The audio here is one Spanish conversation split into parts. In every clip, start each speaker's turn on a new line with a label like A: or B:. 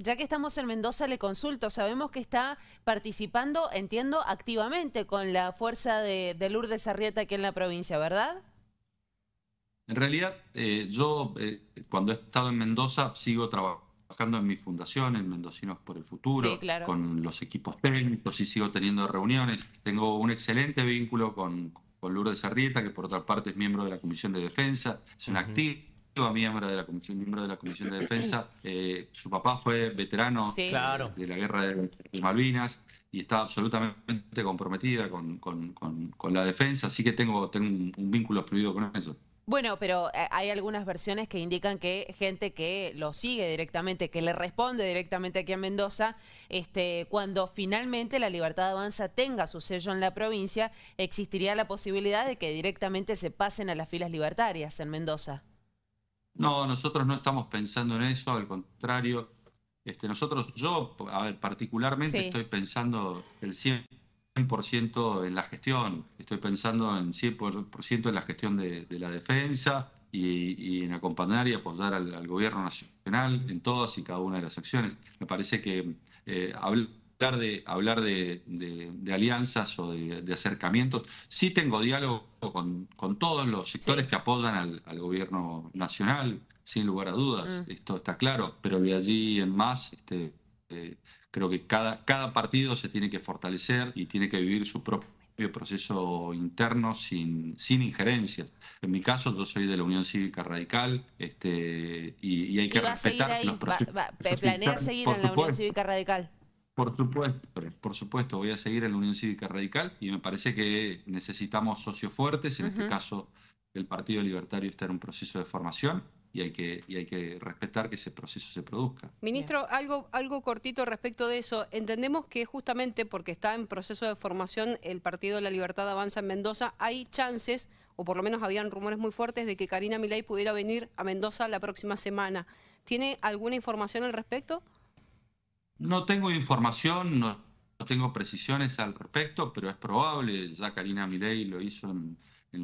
A: ya que estamos en Mendoza, le consulto. Sabemos que está participando, entiendo, activamente con la fuerza de, Lourdes Arrieta aquí en la provincia, ¿verdad?
B: En realidad, eh, yo eh, cuando he estado en Mendoza sigo trabajando en mi fundación, en Mendocinos por el Futuro, con los equipos técnicos y sigo teniendo reuniones. Tengo un excelente vínculo con, Lourdes Arrieta, que por otra parte es miembro de la Comisión de Defensa, es un activo miembro de la comisión, miembro de la comisión de defensa. Eh, su papá fue veterano de la guerra de Malvinas y está absolutamente comprometida con, con, con, la defensa, así que tengo, tengo un, un vínculo fluido con eso.
A: Bueno, pero eh, hay algunas versiones que indican que gente que lo sigue directamente, que le responde directamente aquí en Mendoza, este, cuando finalmente la libertad avanza tenga su sello en la provincia, existiría la posibilidad de que directamente se pasen a las filas libertarias en Mendoza.
B: No, nosotros no estamos pensando en eso, al contrario. Este, nosotros, yo, particularmente estoy pensando el 100% en la gestión, estoy pensando en 100% en la gestión de, la defensa y, en acompañar y apoyar al, gobierno nacional en todas y cada una de las acciones. Me parece que eh, hablar de, hablar de, alianzas o de, acercamientos. Sí tengo diálogo con, todos los sectores que apoyan al, gobierno nacional, sin lugar a dudas, mm. esto está claro, pero de allí en más este, eh, creo que cada, cada partido se tiene que fortalecer y tiene que vivir su propio proceso interno sin, sin injerencias. En mi caso, yo soy de la Unión Cívica Radical este, y, hay que respetar los procesos. seguir en la Unión Cívica Radical? Por supuesto, por supuesto, voy a seguir en la Unión Cívica Radical y me parece que necesitamos socios fuertes, en este caso el Partido Libertario está en un proceso de formación, y hay que, y hay que respetar que ese proceso se produzca.
A: Ministro, algo, algo cortito respecto de eso. Entendemos que justamente porque está en proceso de formación el Partido de la Libertad Avanza en Mendoza, hay chances, o por lo menos habían rumores muy fuertes, de que Karina Milay pudiera venir a Mendoza la próxima semana. ¿Tiene alguna información al respecto?
B: No tengo información, no, tengo precisiones al respecto, pero es probable, ya Karina Milei lo hizo en,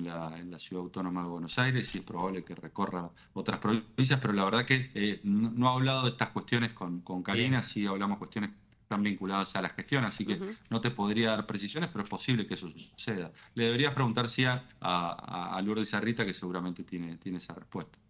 B: la, ciudad autónoma de Buenos Aires y es probable que recorra otras provincias, pero la verdad que eh, no, ha hablado de estas cuestiones con, con Karina, sí hablamos cuestiones tan vinculadas a la gestión, así que no te podría dar precisiones, pero es posible que eso suceda. Le deberías preguntar si a, Lourdes Arrita, que seguramente tiene, tiene esa respuesta.